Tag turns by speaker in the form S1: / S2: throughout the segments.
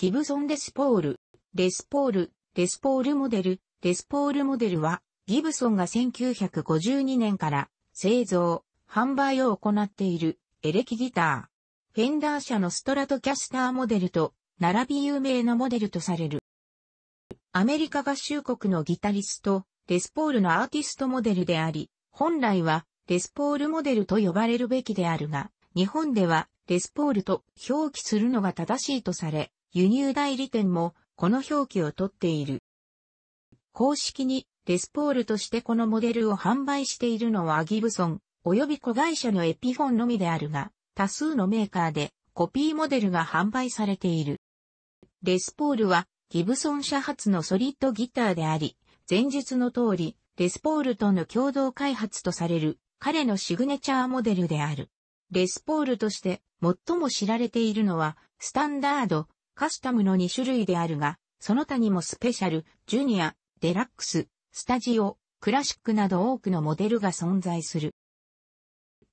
S1: ギブソン・レスポール、レスポール、レスポールモデル、レスポールモデルは、ギブソンが1952年から製造、販売を行っているエレキギター。フェンダー社のストラトキャスターモデルと並び有名なモデルとされる。アメリカ合衆国のギタリスト、レスポールのアーティストモデルであり、本来はレスポールモデルと呼ばれるべきであるが、日本ではレスポールと表記するのが正しいとされ、輸入代理店もこの表記を取っている。公式にレスポールとしてこのモデルを販売しているのはギブソン及び子会社のエピフォンのみであるが、多数のメーカーでコピーモデルが販売されている。レスポールはギブソン社発のソリッドギターであり、前述の通り、レスポールとの共同開発とされる彼のシグネチャーモデルである。レスポールとして最も知られているのは、スタンダード、カスタムの2種類であるが、その他にもスペシャル、ジュニア、デラックス、スタジオ、クラシックなど多くのモデルが存在する。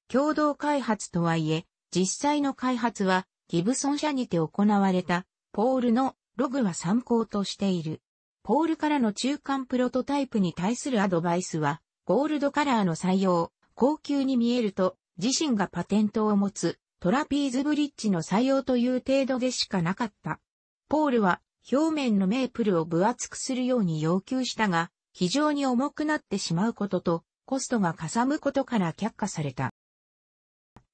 S1: 共同開発とはいえ、実際の開発はギブソン社にて行われたポールのログは参考としている。ポールからの中間プロトタイプに対するアドバイスは、ゴールドカラーの採用、高級に見えると、自身がパテントを持つトラピーズブリッジの採用という程度でしかなかった。ポールは表面のメープルを分厚くするように要求したが、非常に重くなってしまうことと、コストがかさむことから却下された。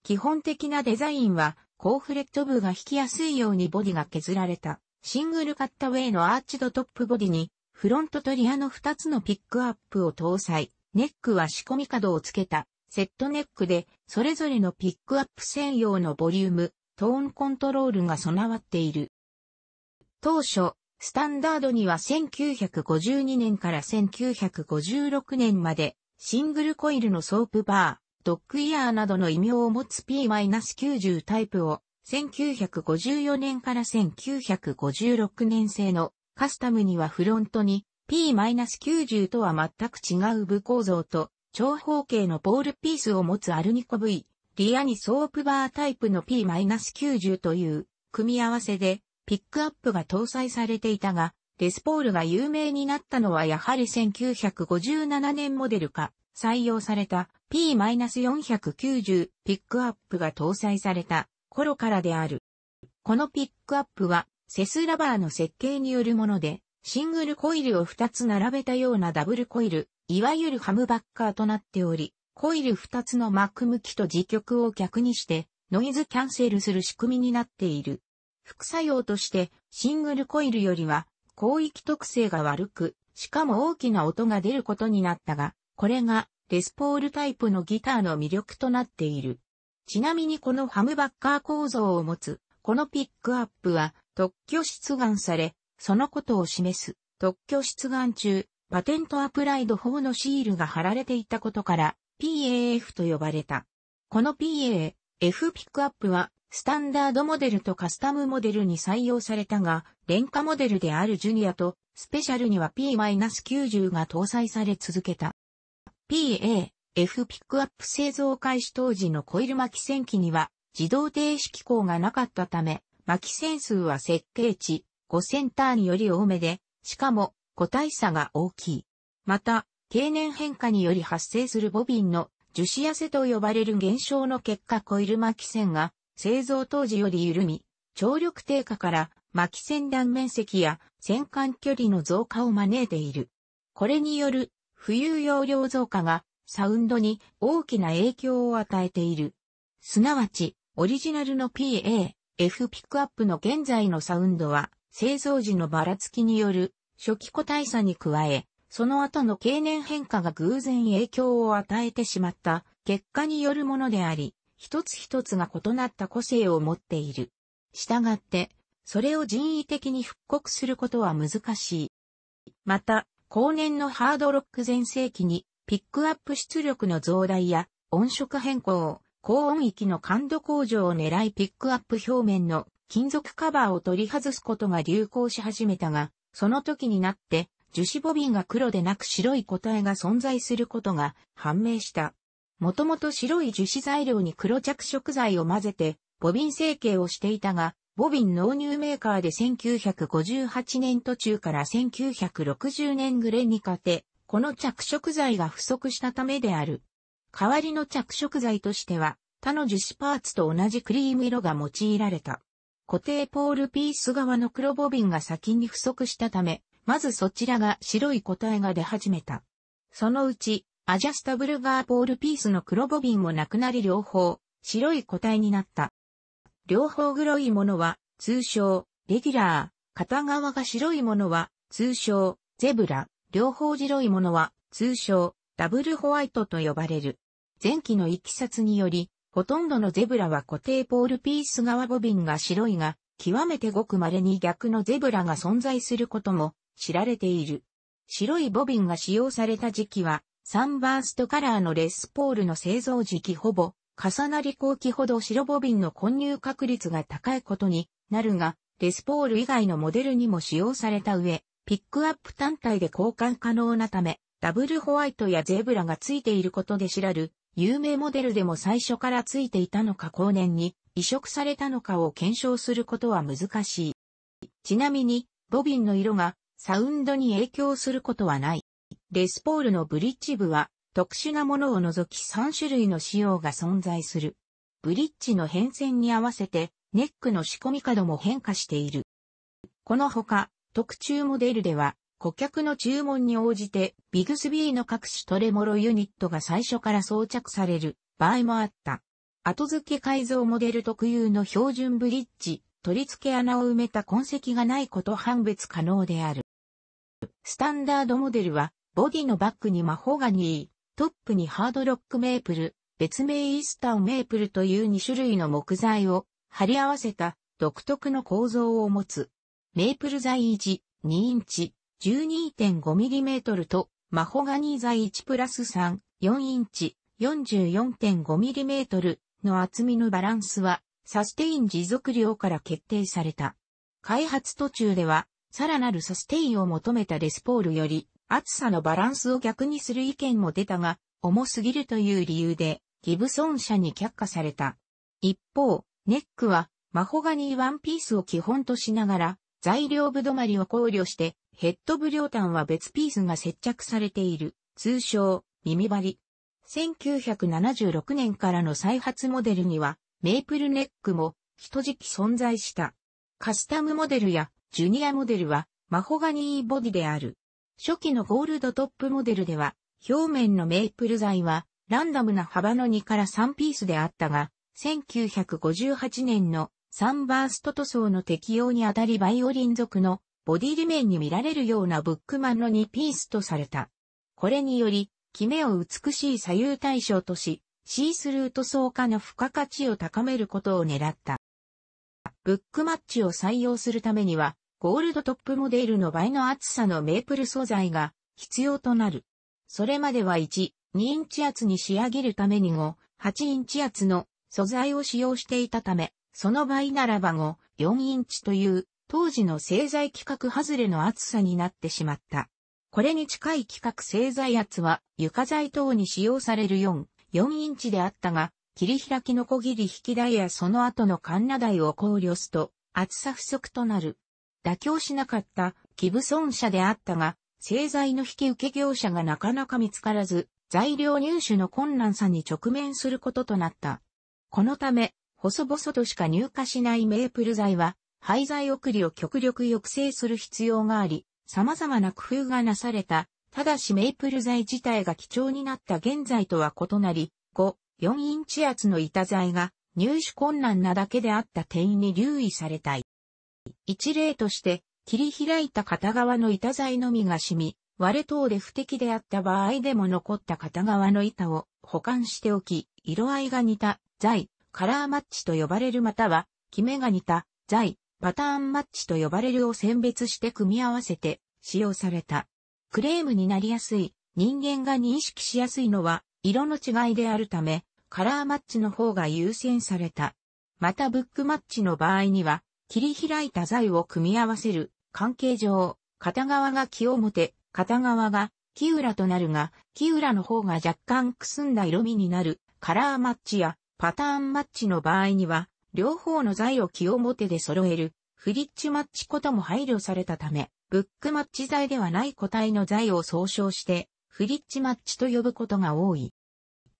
S1: 基本的なデザインは、高フレット部が引きやすいようにボディが削られた、シングルカッタウェイのアーチドトップボディに、フロントとリアの2つのピックアップを搭載、ネックは仕込み角をつけた、セットネックで、それぞれのピックアップ専用のボリューム、トーンコントロールが備わっている。当初、スタンダードには1952年から1956年まで、シングルコイルのソープバー、ドックイヤーなどの異名を持つ P-90 タイプを、1954年から1956年製のカスタムにはフロントに P-90 とは全く違う部構造と長方形のボールピースを持つアルニコ V、リアにソープバータイプの P-90 という組み合わせでピックアップが搭載されていたが、デスポールが有名になったのはやはり1957年モデルか採用された P-490 ピックアップが搭載された頃からである。このピックアップはセスラバーの設計によるもので、シングルコイルを2つ並べたようなダブルコイル、いわゆるハムバッカーとなっており、コイル2つの膜向きと磁極を逆にして、ノイズキャンセルする仕組みになっている。副作用として、シングルコイルよりは、広域特性が悪く、しかも大きな音が出ることになったが、これが、レスポールタイプのギターの魅力となっている。ちなみにこのハムバッカー構造を持つ、このピックアップは、特許出願され、そのことを示す特許出願中、パテントアプライド法のシールが貼られていたことから PAF と呼ばれた。この PAF ピックアップはスタンダードモデルとカスタムモデルに採用されたが、廉価モデルであるジュニアとスペシャルには P-90 が搭載され続けた。PAF ピックアップ製造開始当時のコイル巻き線機には自動停止機構がなかったため、巻き線数は設計値5センターにより多めで、しかも個体差が大きい。また、経年変化により発生するボビンの樹脂痩せと呼ばれる現象の結果コイル巻き線が製造当時より緩み、張力低下から巻き線断面積や戦艦距離の増加を招いている。これによる浮遊容量増加がサウンドに大きな影響を与えている。すなわち、オリジナルの PA、F ピックアップの現在のサウンドは、製造時のばらつきによる初期個体差に加え、その後の経年変化が偶然影響を与えてしまった結果によるものであり、一つ一つが異なった個性を持っている。したがって、それを人為的に復刻することは難しい。また、後年のハードロック全盛期に、ピックアップ出力の増大や音色変更、高音域の感度向上を狙いピックアップ表面の金属カバーを取り外すことが流行し始めたが、その時になって、樹脂ボビンが黒でなく白い個体が存在することが判明した。もともと白い樹脂材料に黒着色剤を混ぜて、ボビン成形をしていたが、ボビン納入メーカーで1958年途中から1960年られにかて、この着色剤が不足したためである。代わりの着色剤としては、他の樹脂パーツと同じクリーム色が用いられた。固定ポールピース側の黒ボビンが先に不足したため、まずそちらが白い個体が出始めた。そのうち、アジャスタブルガーポールピースの黒ボビンもなくなり両方、白い個体になった。両方黒いものは、通称、レギュラー、片側が白いものは、通称、ゼブラ、両方白いものは、通称、ダブルホワイトと呼ばれる。前期のいきさつにより、ほとんどのゼブラは固定ポールピース側ボビンが白いが、極めてごく稀に逆のゼブラが存在することも知られている。白いボビンが使用された時期は、サンバーストカラーのレスポールの製造時期ほぼ、重なり後期ほど白ボビンの混入確率が高いことになるが、レスポール以外のモデルにも使用された上、ピックアップ単体で交換可能なため、ダブルホワイトやゼブラが付いていることで知らる有名モデルでも最初からついていたのか後年に移植されたのかを検証することは難しい。ちなみに、ボビンの色がサウンドに影響することはない。レスポールのブリッジ部は特殊なものを除き3種類の仕様が存在する。ブリッジの変遷に合わせてネックの仕込み角も変化している。このほか特注モデルでは顧客の注文に応じて、ビグスビーの各種トレモロユニットが最初から装着される場合もあった。後付け改造モデル特有の標準ブリッジ、取り付け穴を埋めた痕跡がないこと判別可能である。スタンダードモデルは、ボディのバッグにマホガニー、トップにハードロックメープル、別名イースタンメープルという2種類の木材を貼り合わせた独特の構造を持つ。メープル材維持2インチ、12.5mm とマホガニー材1プラス3、4インチ、44.5mm の厚みのバランスは、サステイン持続量から決定された。開発途中では、さらなるサステインを求めたレスポールより、厚さのバランスを逆にする意見も出たが、重すぎるという理由で、ギブソン社に却下された。一方、ネックは、マホガニーワンピースを基本としながら、材料ぶどまりを考慮して、ヘッドブリタンは別ピースが接着されている、通称、耳張り。1976年からの再発モデルには、メープルネックも、一時期存在した。カスタムモデルや、ジュニアモデルは、マホガニーボディである。初期のゴールドトップモデルでは、表面のメープル材は、ランダムな幅の2から3ピースであったが、1958年のサンバースト塗装の適用にあたりバイオリン族のボディ裏面に見られるようなブックマンの2ピースとされた。これにより、キメを美しい左右対称とし、シースルー塗装化の付加価値を高めることを狙った。ブックマッチを採用するためには、ゴールドトップモデルの倍の厚さのメープル素材が必要となる。それまでは1、2インチ厚に仕上げるために5、8インチ厚の素材を使用していたため、その倍ならば5、4インチという当時の製材規格外れの厚さになってしまった。これに近い規格製材圧は床材等に使用される4、4インチであったが、切り開きのこぎり引き台やその後のカンナ台を考慮すと厚さ不足となる。妥協しなかったギブソン社であったが、製材の引き受け業者がなかなか見つからず、材料入手の困難さに直面することとなった。このため、細々としか入荷しないメープル材は、廃材送りを極力抑制する必要があり、様々な工夫がなされた、ただしメイプル材自体が貴重になった現在とは異なり、5、4インチ厚の板材が入手困難なだけであった点に留意されたい。一例として、切り開いた片側の板材のみが染み、割れ等で不適であった場合でも残った片側の板を保管しておき、色合いが似た材、カラーマッチと呼ばれるまたは、キメが似た材、パターンマッチと呼ばれるを選別して組み合わせて使用された。クレームになりやすい、人間が認識しやすいのは色の違いであるため、カラーマッチの方が優先された。またブックマッチの場合には、切り開いた材を組み合わせる関係上、片側が木表、片側が木裏となるが、木裏の方が若干くすんだ色味になるカラーマッチやパターンマッチの場合には、両方の材を木表で揃える、フリッチマッチことも配慮されたため、ブックマッチ材ではない個体の材を総称して、フリッチマッチと呼ぶことが多い。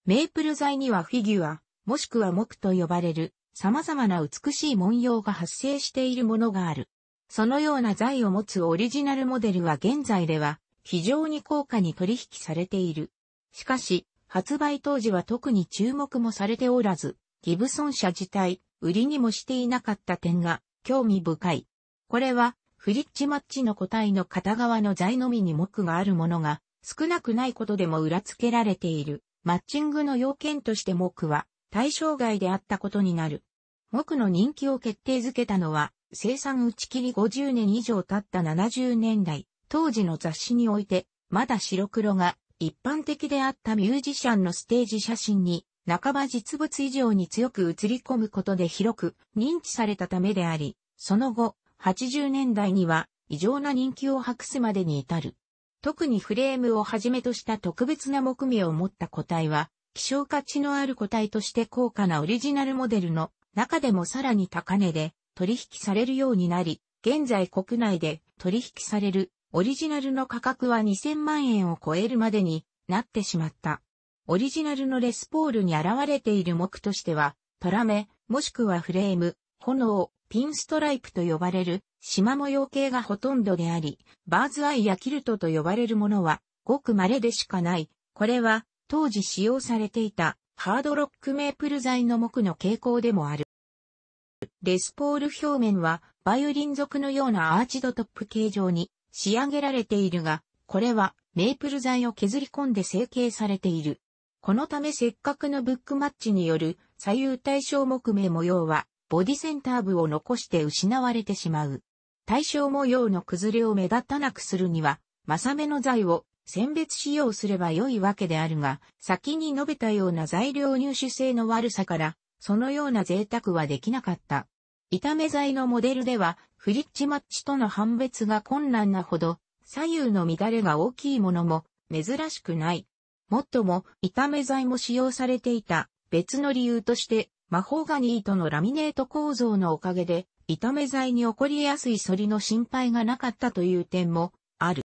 S1: メープル材にはフィギュア、もしくは木と呼ばれる、様々な美しい文様が発生しているものがある。そのような材を持つオリジナルモデルは現在では非常に高価に取引されている。しかし、発売当時は特に注目もされておらず、ギブソン社自体、売りにもしていなかった点が興味深い。これは、フリッチマッチの個体の片側の材のみに目があるものが少なくないことでも裏付けられている。マッチングの要件として目は対象外であったことになる。目の人気を決定づけたのは生産打ち切り50年以上経った70年代、当時の雑誌においてまだ白黒が一般的であったミュージシャンのステージ写真に半ば実物以上に強く映り込むことで広く認知されたためであり、その後、80年代には異常な人気を博すまでに至る。特にフレームをはじめとした特別な木目を持った個体は、希少価値のある個体として高価なオリジナルモデルの中でもさらに高値で取引されるようになり、現在国内で取引されるオリジナルの価格は2000万円を超えるまでになってしまった。オリジナルのレスポールに現れている木としては、トラメ、もしくはフレーム、炎、ピンストライプと呼ばれる、縞模様系がほとんどであり、バーズアイやキルトと呼ばれるものは、ごく稀でしかない。これは、当時使用されていた、ハードロックメープル材の木の傾向でもある。レスポール表面は、バイオリン族のようなアーチドトップ形状に仕上げられているが、これはメープル材を削り込んで成形されている。このためせっかくのブックマッチによる左右対称木目模様は、ボディセンター部を残して失われてしまう。対称模様の崩れを目立たなくするには、サメの材を選別使用すれば良いわけであるが、先に述べたような材料入手性の悪さから、そのような贅沢はできなかった。炒め材のモデルでは、フリッチマッチとの判別が困難なほど、左右の乱れが大きいものも珍しくない。もっとも、炒め剤も使用されていた。別の理由として、マホガニーとのラミネート構造のおかげで、炒め剤に起こりやすい反りの心配がなかったという点もある。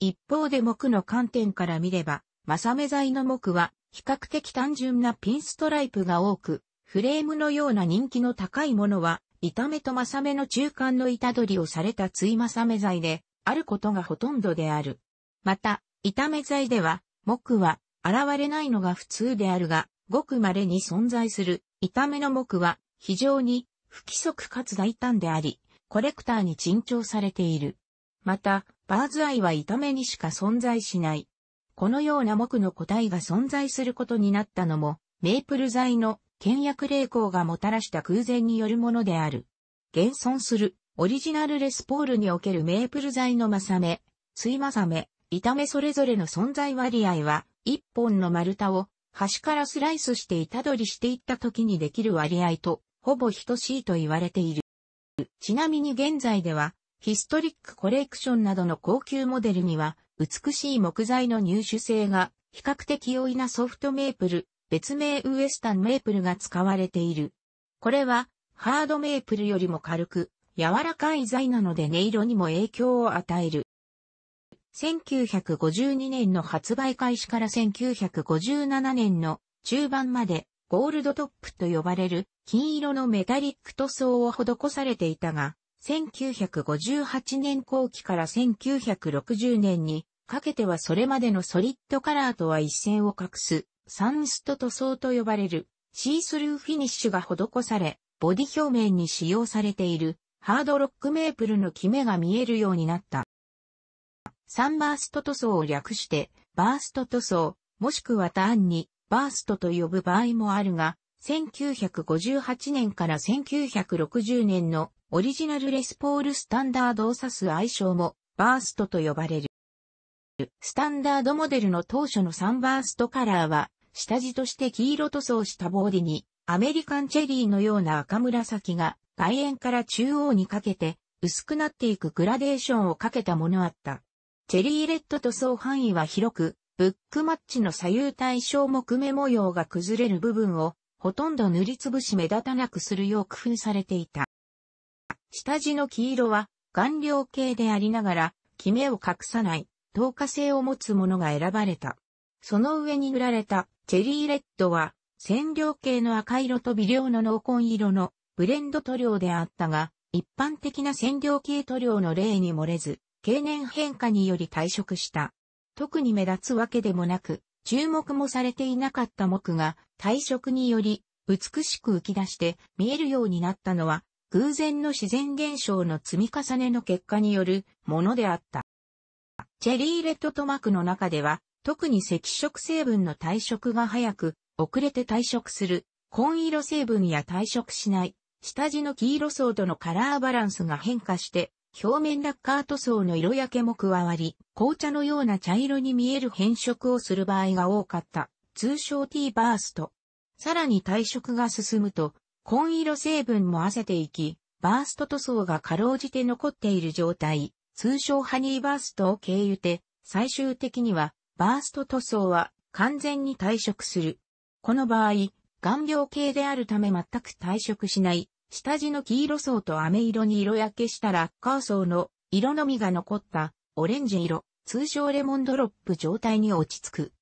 S1: 一方で木の観点から見れば、マサメ剤の木は比較的単純なピンストライプが多く、フレームのような人気の高いものは、痛めとマサメの中間の板取りをされた対マサメ剤であることがほとんどである。また、痛め剤では、木は現れないのが普通であるが、ごく稀に存在する痛めの木は非常に不規則かつ大胆であり、コレクターに珍重されている。また、バーズアイは痛めにしか存在しない。このような木の個体が存在することになったのも、メープル材の倹約霊光がもたらした空前によるものである。現存するオリジナルレスポールにおけるメープル材のマサメ、いマサメ、炒めそれぞれの存在割合は、一本の丸太を端からスライスして板取りしていった時にできる割合と、ほぼ等しいと言われている。ちなみに現在では、ヒストリックコレクションなどの高級モデルには、美しい木材の入手性が比較的容易なソフトメープル、別名ウエスタンメープルが使われている。これは、ハードメープルよりも軽く、柔らかい材なので音色にも影響を与える。1952年の発売開始から1957年の中盤までゴールドトップと呼ばれる金色のメタリック塗装を施されていたが、1958年後期から1960年にかけてはそれまでのソリッドカラーとは一線を画すサンスト塗装と呼ばれるシースルーフィニッシュが施され、ボディ表面に使用されているハードロックメープルのキメが見えるようになった。サンバースト塗装を略して、バースト塗装、もしくは単に、バーストと呼ぶ場合もあるが、1958年から1960年のオリジナルレスポールスタンダードを指す愛称もバーストと呼ばれる。スタンダードモデルの当初のサンバーストカラーは下地として黄色塗装したボディにアメリカンチェリーのような赤紫が外縁から中央にかけて薄くなっていくグラデーションをかけたものあった。チェリーレッド塗装範囲は広く、ブックマッチの左右対称木目模様が崩れる部分をほとんど塗りつぶし目立たなくするよう工夫されていた。下地の黄色は顔料系でありながら、キメを隠さない、透過性を持つものが選ばれた。その上に塗られたチェリーレッドは、染料系の赤色と微量の濃紺色のブレンド塗料であったが、一般的な染料系塗料の例に漏れず、経年変化により退職した。特に目立つわけでもなく、注目もされていなかった木が退職により美しく浮き出して見えるようになったのは偶然の自然現象の積み重ねの結果によるものであった。チェリーレッドトマクの中では特に赤色成分の退職が早く遅れて退職する紺色成分や退職しない下地の黄色層とのカラーバランスが変化して表面ラッカー塗装の色焼けも加わり、紅茶のような茶色に見える変色をする場合が多かった。通称 T バースト。さらに退色が進むと、紺色成分も合わせていき、バースト塗装がかろうじて残っている状態、通称ハニーバーストを経由で、最終的には、バースト塗装は完全に退色する。この場合、顔料系であるため全く退色しない下地の黄色層と飴色に色焼けしたラッカー層の色のみが残ったオレンジ色、通称レモンドロップ状態に落ち着く。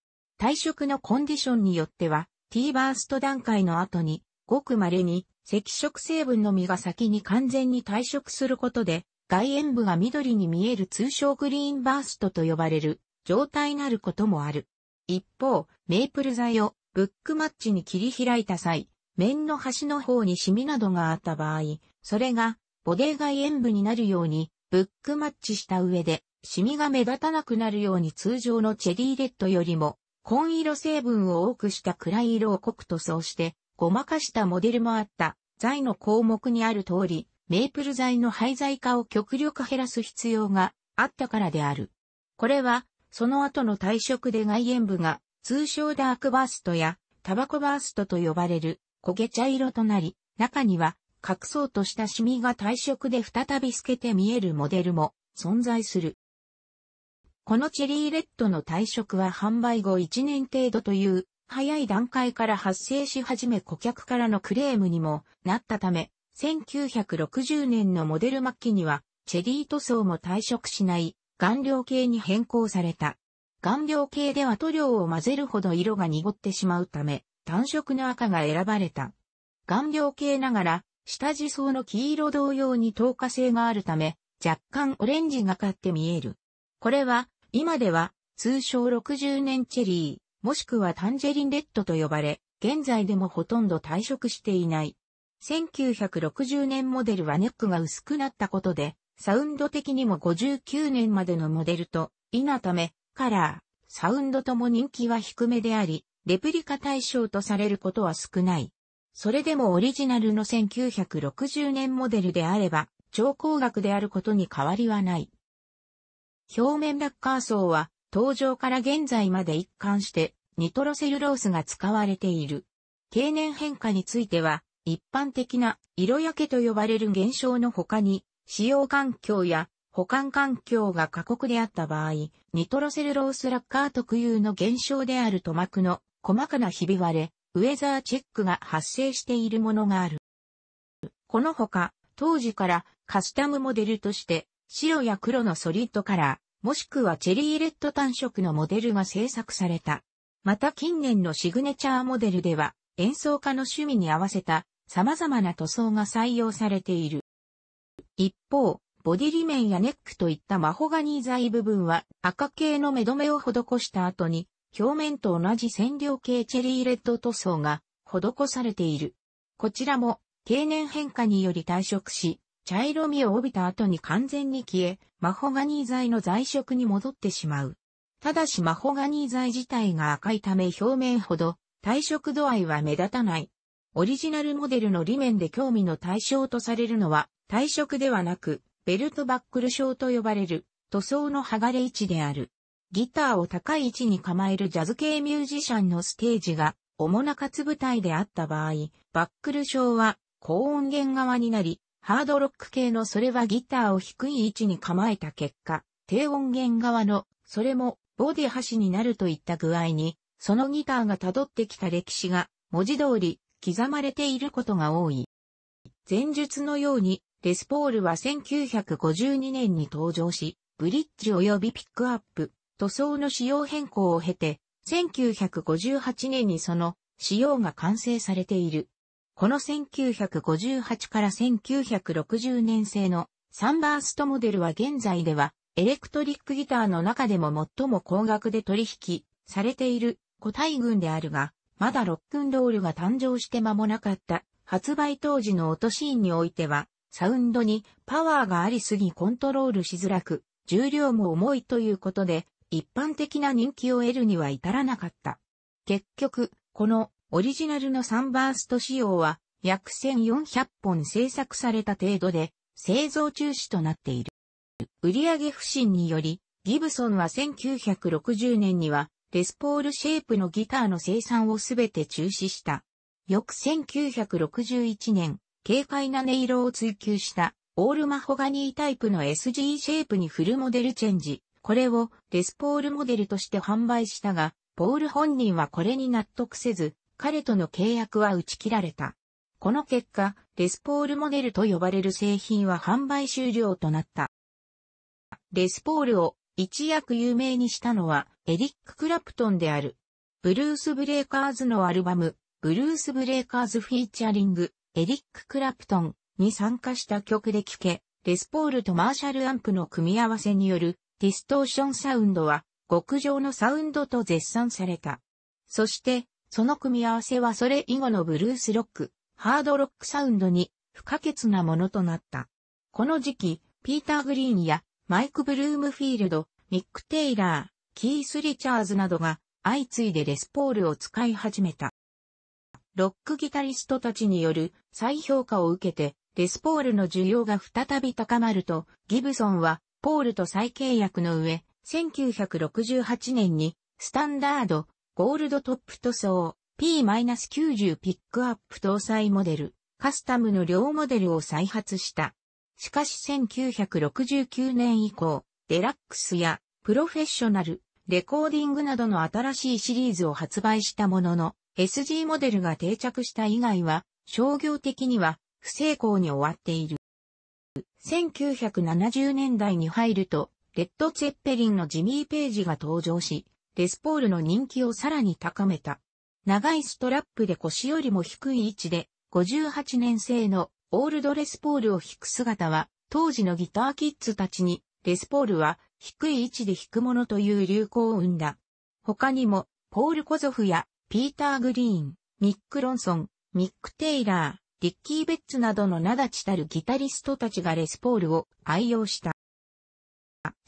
S1: 退色のコンディションによっては、ティーバースト段階の後に、ごく稀に赤色成分の実が先に完全に退色することで、外縁部が緑に見える通称グリーンバーストと呼ばれる状態になることもある。一方、メープル材をブックマッチに切り開いた際、面の端の方にシミなどがあった場合、それがボデー外縁部になるようにブックマッチした上で、シミが目立たなくなるように通常のチェリーレッドよりも、紺色成分を多くした暗い色を濃く塗装して、ごまかしたモデルもあった。材の項目にある通り、メープル材の廃材化を極力減らす必要があったからである。これは、その後の退色で外縁部が、通称ダークバーストや、タバコバーストと呼ばれる焦げ茶色となり、中には隠そうとしたシミが退色で再び透けて見えるモデルも存在する。このチェリーレッドの退色は販売後1年程度という早い段階から発生し始め顧客からのクレームにもなったため、1960年のモデル末期にはチェリー塗装も退色しない顔料系に変更された。顔料系では塗料を混ぜるほど色が濁ってしまうため、単色の赤が選ばれた。顔料系ながら、下地層の黄色同様に透過性があるため、若干オレンジがかって見える。これは、今では、通称60年チェリー、もしくはタンジェリンレッドと呼ばれ、現在でもほとんど退色していない。1960年モデルはネックが薄くなったことで、サウンド的にも59年までのモデルと、いなため、カラー、サウンドとも人気は低めであり、レプリカ対象とされることは少ない。それでもオリジナルの1960年モデルであれば、超高額であることに変わりはない。表面ラッカー層は、登場から現在まで一貫して、ニトロセルロースが使われている。経年変化については、一般的な色焼けと呼ばれる現象の他に、使用環境や保管環境が過酷であった場合、ニトロセルロースラッカー特有の現象である塗膜の細かなひび割れ、ウェザーチェックが発生しているものがある。このほか、当時からカスタムモデルとして、白や黒のソリッドカラー、もしくはチェリーレッド単色のモデルが制作された。また近年のシグネチャーモデルでは、演奏家の趣味に合わせた様々な塗装が採用されている。一方、ボディリ面やネックといったマホガニー材部分は赤系の目止めを施した後に表面と同じ染料系チェリーレッド塗装が施されている。こちらも経年変化により退色し、茶色みを帯びた後に完全に消え、マホガニー材の材色に戻ってしまう。ただしマホガニー材自体が赤いため表面ほど退色度合いは目立たない。オリジナルモデルの裏面で興味の対象とされるのは退色ではなく、ベルトバックル症と呼ばれる塗装の剥がれ位置である。ギターを高い位置に構えるジャズ系ミュージシャンのステージが主な活舞台であった場合、バックル賞は高音源側になり、ハードロック系のそれはギターを低い位置に構えた結果、低音源側のそれもボディ端になるといった具合に、そのギターが辿ってきた歴史が文字通り刻まれていることが多い。前述のように、レスポールは1952年に登場し、ブリッジ及びピックアップ、塗装の仕様変更を経て、1958年にその仕様が完成されている。この1958から1960年製のサンバーストモデルは現在ではエレクトリックギターの中でも最も高額で取引されている個体群であるが、まだロックンロールが誕生して間もなかった発売当時の音シーンにおいては、サウンドにパワーがありすぎコントロールしづらく、重量も重いということで、一般的な人気を得るには至らなかった。結局、このオリジナルのサンバースト仕様は約1400本製作された程度で製造中止となっている。売上不振により、ギブソンは1960年にはレスポールシェイプのギターの生産をすべて中止した。翌1961年、軽快な音色を追求したオールマホガニータイプの SG シェイプにフルモデルチェンジ。これをレスポールモデルとして販売したが、ポール本人はこれに納得せず、彼との契約は打ち切られた。この結果、レスポールモデルと呼ばれる製品は販売終了となった。レスポールを一躍有名にしたのはエリック・クラプトンである。ブルース・ブレイカーズのアルバム、ブルース・ブレイカーズ・フィーチャリング、エリック・クラプトンに参加した曲で聴け、レスポールとマーシャルアンプの組み合わせによるディストーションサウンドは極上のサウンドと絶賛された。そして、その組み合わせはそれ以後のブルースロック、ハードロックサウンドに不可欠なものとなった。この時期、ピーター・グリーンやマイク・ブルームフィールド、ミック・テイラー、キース・リチャーズなどが相次いでレスポールを使い始めた。ロックギタリストたちによる再評価を受けて、レスポールの需要が再び高まると、ギブソンはポールと再契約の上、1968年にスタンダード、ゴールドトップ塗装、P-90 ピックアップ搭載モデル、カスタムの両モデルを再発した。しかし1969年以降、デラックスやプロフェッショナル、レコーディングなどの新しいシリーズを発売したものの、SG モデルが定着した以外は、商業的には不成功に終わっている。1970年代に入ると、レッド・ツェッペリンのジミー・ページが登場し、レスポールの人気をさらに高めた。長いストラップで腰よりも低い位置で、58年製のオールドレスポールを弾く姿は、当時のギターキッズたちに、レスポールは低い位置で弾くものという流行を生んだ。他にも、ポール・コゾフや、ピーター・グリーン、ミック・ロンソン、ミック・テイラー、リッキー・ベッツなどの名立ちたるギタリストたちがレスポールを愛用した。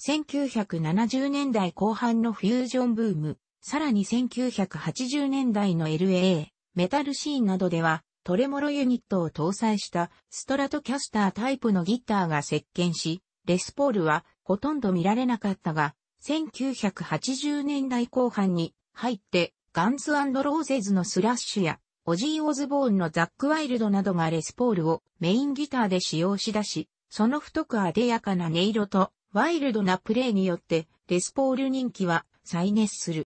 S1: 1970年代後半のフュージョンブーム、さらに1980年代の LA、メタルシーンなどでは、トレモロユニットを搭載したストラトキャスタータイプのギターが席巻し、レスポールはほとんど見られなかったが、1980年代後半に入ってガンズローゼズのスラッシュやオジー・オズボーンのザック・ワイルドなどがレスポールをメインギターで使用し出し、その太くあでやかな音色とワイルドなプレイによってレスポール人気は再熱する。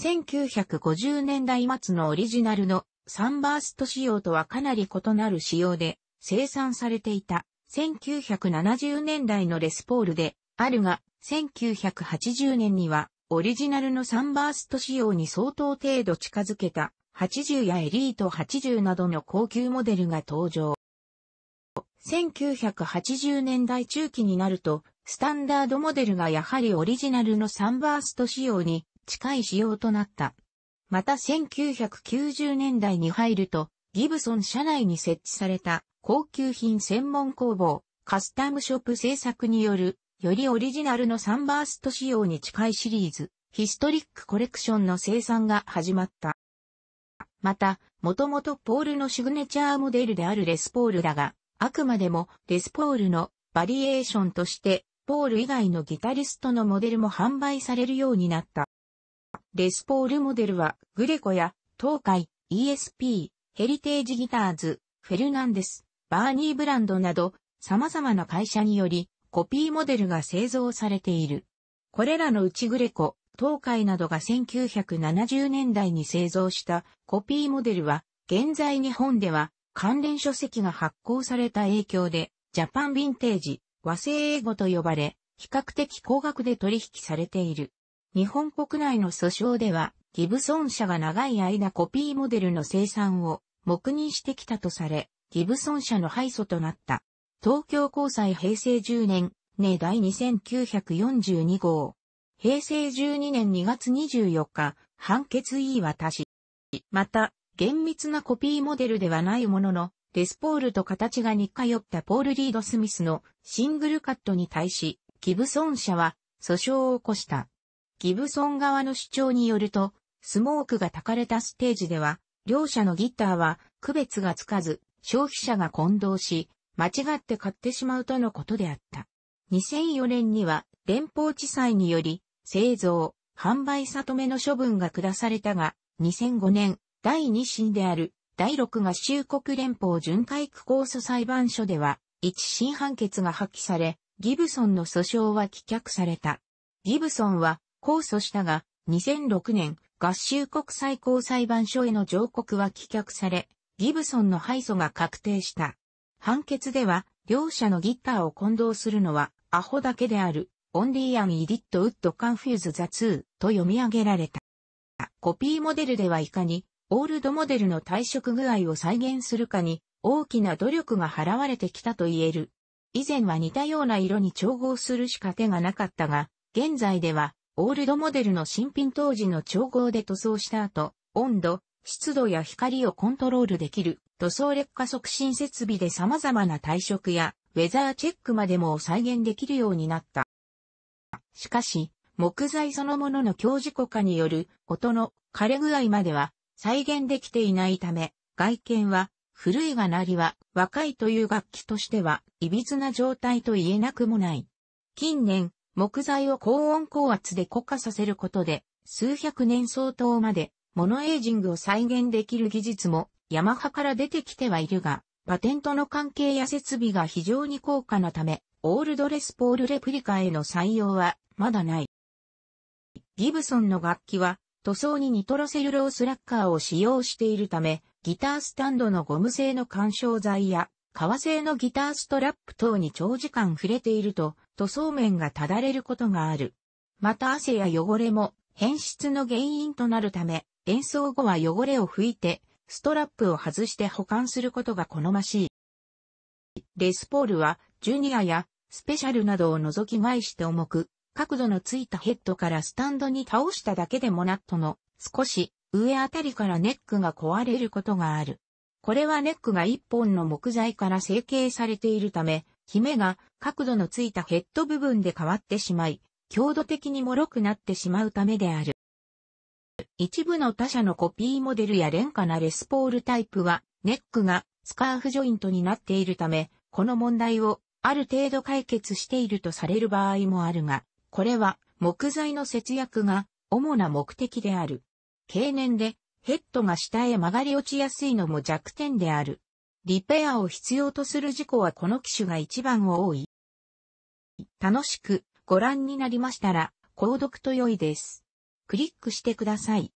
S1: 1950年代末のオリジナルのサンバースト仕様とはかなり異なる仕様で生産されていた1970年代のレスポールであるが1980年にはオリジナルのサンバースト仕様に相当程度近づけた80やエリート80などの高級モデルが登場。1980年代中期になると、スタンダードモデルがやはりオリジナルのサンバースト仕様に近い仕様となった。また1990年代に入ると、ギブソン社内に設置された高級品専門工房、カスタムショップ制作による、よりオリジナルのサンバースト仕様に近いシリーズ、ヒストリックコレクションの生産が始まった。また、もともとポールのシグネチャーモデルであるレスポールだが、あくまでもレスポールのバリエーションとして、ポール以外のギタリストのモデルも販売されるようになった。レスポールモデルは、グレコや、東海、ESP、ヘリテージギターズ、フェルナンデス、バーニーブランドなど、様々な会社により、コピーモデルが製造されている。これらのうちグレコ、東海などが1970年代に製造したコピーモデルは、現在日本では関連書籍が発行された影響で、ジャパンヴィンテージ、和製英語と呼ばれ、比較的高額で取引されている。日本国内の訴訟では、ギブソン社が長い間コピーモデルの生産を黙認してきたとされ、ギブソン社の敗訴となった。東京高裁平成10年、ね第2942号。平成12年2月24日、判決言い渡し。また、厳密なコピーモデルではないものの、レスポールと形が似通ったポール・リード・スミスのシングルカットに対し、ギブソン社は訴訟を起こした。ギブソン側の主張によると、スモークが焚かれたステージでは、両者のギターは区別がつかず、消費者が混同し、間違って買ってしまうとのことであった。2004年には連邦地裁により製造、販売さとめの処分が下されたが、2005年、第2審である、第6合衆国連邦巡回区控訴裁判所では、一審判決が破棄され、ギブソンの訴訟は棄却された。ギブソンは、控訴したが、2006年、合衆国最高裁判所への上告は棄却され、ギブソンの敗訴が確定した。判決では、両者のギターを混同するのはアホだけであるオンリーアン・イディット・ウッド・カンフューズ・ザ・ツーと読み上げられた。コピーモデルではいかに、オールドモデルの退職具合を再現するかに、大きな努力が払われてきたと言える。以前は似たような色に調合するしか手がなかったが、現在では、オールドモデルの新品当時の調合で塗装した後、温度、湿度や光をコントロールできる塗装劣化促進設備で様々な退職やウェザーチェックまでも再現できるようになった。しかし、木材そのものの強磁固化による音の枯れ具合までは再現できていないため、外見は古いがなりは若いという楽器としては、歪な状態と言えなくもない。近年、木材を高温高圧で固化させることで、数百年相当まで、モノエイジングを再現できる技術も、ヤマハから出てきてはいるが、パテントの関係や設備が非常に高価なため、オールドレスポールレプリカへの採用はまだない。ギブソンの楽器は塗装にニトロセルロースラッカーを使用しているため、ギタースタンドのゴム製の干渉剤や革製のギターストラップ等に長時間触れていると塗装面がただれることがある。また汗や汚れも変質の原因となるため、演奏後は汚れを拭いて、ストラップを外して保管することが好ましい。レスポールは、ジュニアやスペシャルなどを除き返して重く、角度のついたヘッドからスタンドに倒しただけでもナットの少し上あたりからネックが壊れることがある。これはネックが一本の木材から成形されているため、姫メが角度のついたヘッド部分で変わってしまい、強度的に脆くなってしまうためである。一部の他社のコピーモデルや廉価なレスポールタイプは、ネックがスカーフジョイントになっているため、この問題をある程度解決しているとされる場合もあるが、これは木材の節約が主な目的である。経年でヘッドが下へ曲がり落ちやすいのも弱点である。リペアを必要とする事故はこの機種が一番多い。楽しくご覧になりましたら、購読と良いです。クリックしてください。